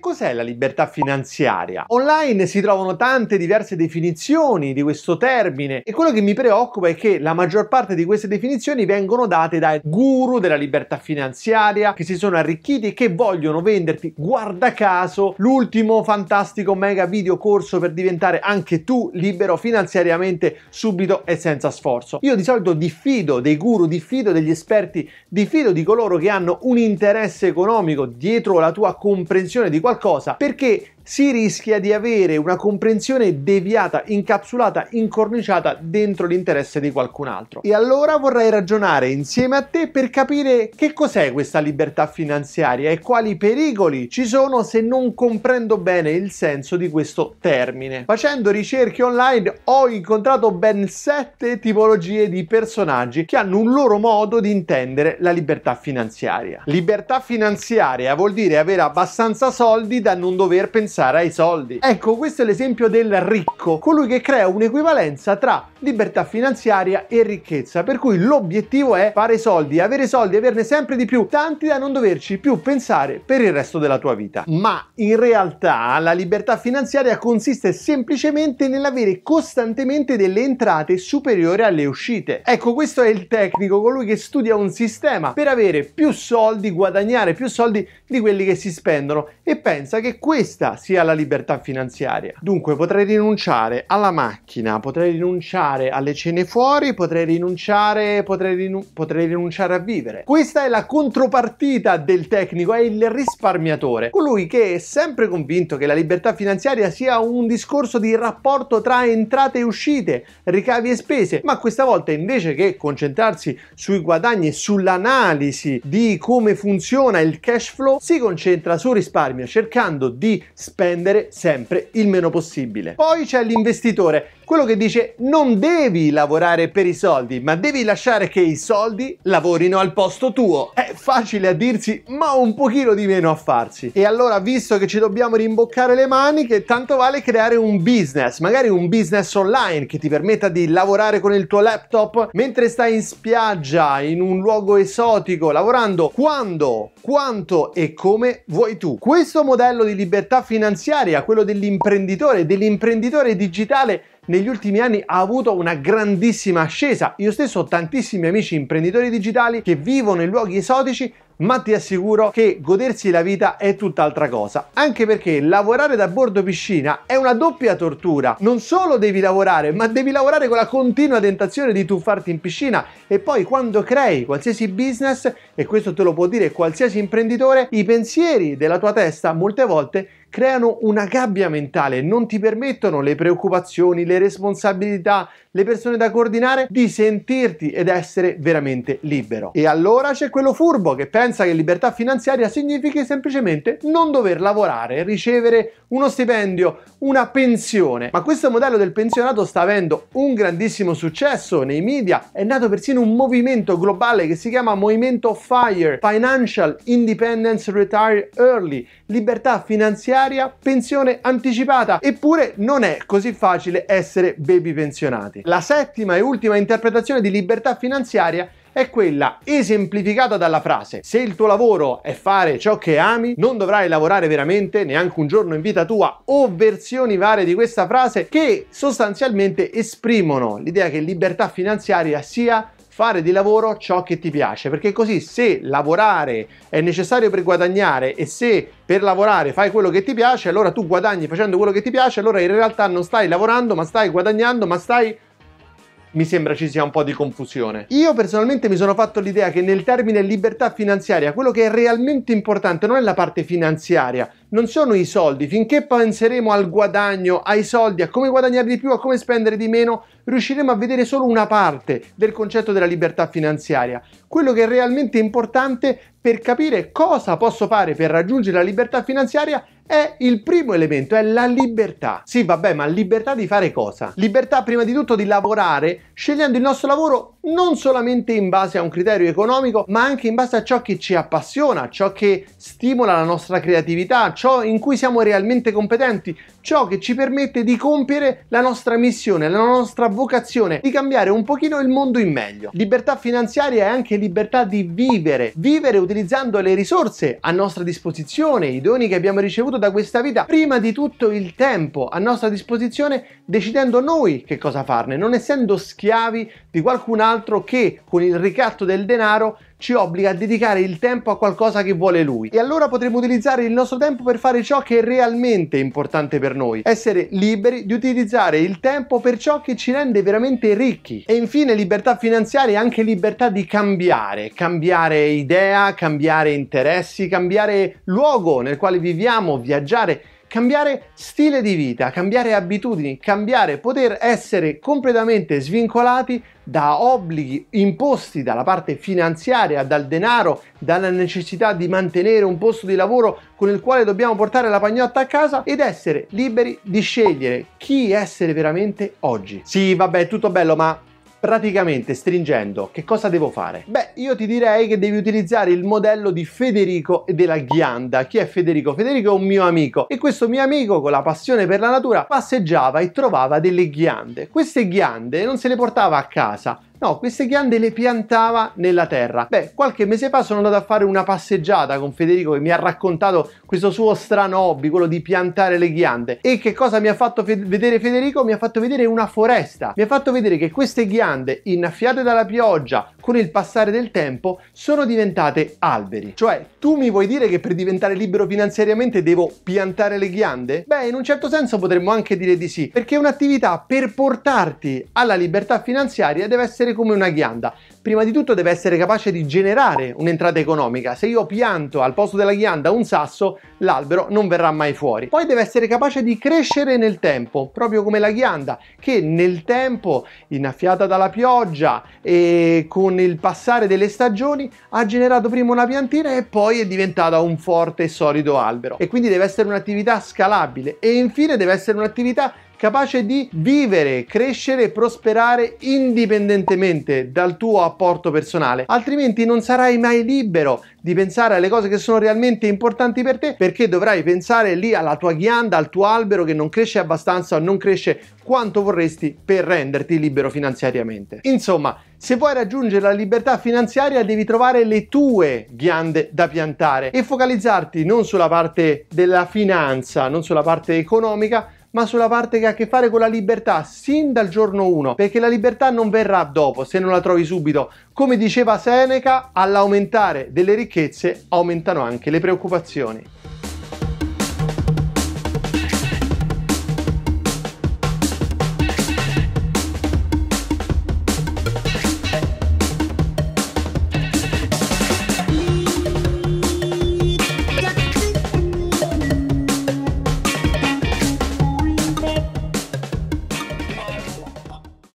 cos'è la libertà finanziaria? Online si trovano tante diverse definizioni di questo termine e quello che mi preoccupa è che la maggior parte di queste definizioni vengono date dai guru della libertà finanziaria che si sono arricchiti e che vogliono venderti, guarda caso, l'ultimo fantastico mega video corso per diventare anche tu libero finanziariamente subito e senza sforzo. Io di solito diffido dei guru, diffido degli esperti, diffido di coloro che hanno un interesse economico dietro la tua comprensione di quanto qualcosa perché si rischia di avere una comprensione deviata, incapsulata, incorniciata dentro l'interesse di qualcun altro. E allora vorrei ragionare insieme a te per capire che cos'è questa libertà finanziaria e quali pericoli ci sono se non comprendo bene il senso di questo termine. Facendo ricerche online ho incontrato ben sette tipologie di personaggi che hanno un loro modo di intendere la libertà finanziaria. Libertà finanziaria vuol dire avere abbastanza soldi da non dover pensare pensare ai soldi. Ecco, questo è l'esempio del ricco, colui che crea un'equivalenza tra libertà finanziaria e ricchezza, per cui l'obiettivo è fare soldi, avere soldi, averne sempre di più, tanti da non doverci più pensare per il resto della tua vita. Ma in realtà la libertà finanziaria consiste semplicemente nell'avere costantemente delle entrate superiori alle uscite. Ecco, questo è il tecnico, colui che studia un sistema per avere più soldi, guadagnare più soldi di quelli che si spendono e pensa che questa sia sia la libertà finanziaria. Dunque potrei rinunciare alla macchina, potrei rinunciare alle cene fuori, potrei rinunciare, potrei, rinun potrei rinunciare a vivere. Questa è la contropartita del tecnico, è il risparmiatore, colui che è sempre convinto che la libertà finanziaria sia un discorso di rapporto tra entrate e uscite, ricavi e spese, ma questa volta invece che concentrarsi sui guadagni e sull'analisi di come funziona il cash flow, si concentra sul risparmio cercando di spendere spendere sempre il meno possibile. Poi c'è l'investitore quello che dice non devi lavorare per i soldi, ma devi lasciare che i soldi lavorino al posto tuo. È facile a dirsi, ma un pochino di meno a farsi. E allora, visto che ci dobbiamo rimboccare le maniche, tanto vale creare un business, magari un business online che ti permetta di lavorare con il tuo laptop mentre stai in spiaggia, in un luogo esotico, lavorando quando, quanto e come vuoi tu. Questo modello di libertà finanziaria, quello dell'imprenditore, dell'imprenditore digitale negli ultimi anni ha avuto una grandissima ascesa. Io stesso ho tantissimi amici imprenditori digitali che vivono in luoghi esotici ma ti assicuro che godersi la vita è tutt'altra cosa, anche perché lavorare da bordo piscina è una doppia tortura. Non solo devi lavorare, ma devi lavorare con la continua tentazione di tuffarti in piscina e poi quando crei qualsiasi business, e questo te lo può dire qualsiasi imprenditore, i pensieri della tua testa molte volte creano una gabbia mentale, non ti permettono le preoccupazioni, le responsabilità, le persone da coordinare di sentirti ed essere veramente libero. E allora c'è quello furbo che pensa che libertà finanziaria significhi semplicemente non dover lavorare, ricevere uno stipendio, una pensione. Ma questo modello del pensionato sta avendo un grandissimo successo nei media, è nato persino un movimento globale che si chiama Movimento FIRE, Financial Independence Retire Early, libertà finanziaria finanziaria, pensione anticipata, eppure non è così facile essere baby pensionati. La settima e ultima interpretazione di libertà finanziaria è quella esemplificata dalla frase se il tuo lavoro è fare ciò che ami non dovrai lavorare veramente neanche un giorno in vita tua o versioni varie di questa frase che sostanzialmente esprimono l'idea che libertà finanziaria sia fare di lavoro ciò che ti piace, perché così se lavorare è necessario per guadagnare e se per lavorare fai quello che ti piace, allora tu guadagni facendo quello che ti piace, allora in realtà non stai lavorando, ma stai guadagnando, ma stai mi sembra ci sia un po' di confusione. Io personalmente mi sono fatto l'idea che nel termine libertà finanziaria quello che è realmente importante non è la parte finanziaria, non sono i soldi. Finché penseremo al guadagno, ai soldi, a come guadagnare di più, a come spendere di meno, riusciremo a vedere solo una parte del concetto della libertà finanziaria. Quello che è realmente importante per capire cosa posso fare per raggiungere la libertà finanziaria è il primo elemento, è la libertà. Sì, vabbè, ma libertà di fare cosa? Libertà prima di tutto di lavorare, scegliendo il nostro lavoro non solamente in base a un criterio economico, ma anche in base a ciò che ci appassiona, ciò che stimola la nostra creatività, ciò in cui siamo realmente competenti, ciò che ci permette di compiere la nostra missione, la nostra vocazione, di cambiare un pochino il mondo in meglio. Libertà finanziaria è anche libertà di vivere, vivere utilizzando le risorse a nostra disposizione, i doni che abbiamo ricevuto da questa vita, prima di tutto il tempo a nostra disposizione, decidendo noi che cosa farne, non essendo schiavi di qualcun altro altro che con il ricatto del denaro ci obbliga a dedicare il tempo a qualcosa che vuole lui. E allora potremo utilizzare il nostro tempo per fare ciò che è realmente importante per noi, essere liberi di utilizzare il tempo per ciò che ci rende veramente ricchi. E infine libertà finanziaria è anche libertà di cambiare, cambiare idea, cambiare interessi, cambiare luogo nel quale viviamo, viaggiare cambiare stile di vita, cambiare abitudini, cambiare, poter essere completamente svincolati da obblighi imposti dalla parte finanziaria, dal denaro, dalla necessità di mantenere un posto di lavoro con il quale dobbiamo portare la pagnotta a casa ed essere liberi di scegliere chi essere veramente oggi. Sì, vabbè, tutto bello, ma praticamente stringendo, che cosa devo fare? Beh, io ti direi che devi utilizzare il modello di Federico e della ghianda. Chi è Federico? Federico è un mio amico e questo mio amico con la passione per la natura passeggiava e trovava delle ghiande. Queste ghiande non se le portava a casa, No, queste ghiande le piantava nella terra. Beh, qualche mese fa sono andato a fare una passeggiata con Federico che mi ha raccontato questo suo strano hobby, quello di piantare le ghiande. E che cosa mi ha fatto fe vedere Federico? Mi ha fatto vedere una foresta. Mi ha fatto vedere che queste ghiande, innaffiate dalla pioggia, con il passare del tempo sono diventate alberi. Cioè, tu mi vuoi dire che per diventare libero finanziariamente devo piantare le ghiande? Beh, in un certo senso potremmo anche dire di sì, perché un'attività per portarti alla libertà finanziaria deve essere come una ghianda prima di tutto deve essere capace di generare un'entrata economica. Se io pianto al posto della ghianda un sasso, l'albero non verrà mai fuori. Poi deve essere capace di crescere nel tempo, proprio come la ghianda, che nel tempo, innaffiata dalla pioggia e con il passare delle stagioni, ha generato prima una piantina e poi è diventata un forte e solido albero. E quindi deve essere un'attività scalabile e infine deve essere un'attività capace di vivere, crescere e prosperare indipendentemente dal tuo apporto personale, altrimenti non sarai mai libero di pensare alle cose che sono realmente importanti per te perché dovrai pensare lì alla tua ghianda, al tuo albero che non cresce abbastanza o non cresce quanto vorresti per renderti libero finanziariamente. Insomma, se vuoi raggiungere la libertà finanziaria devi trovare le tue ghiande da piantare e focalizzarti non sulla parte della finanza, non sulla parte economica, ma sulla parte che ha a che fare con la libertà sin dal giorno 1, perché la libertà non verrà dopo se non la trovi subito. Come diceva Seneca, all'aumentare delle ricchezze aumentano anche le preoccupazioni.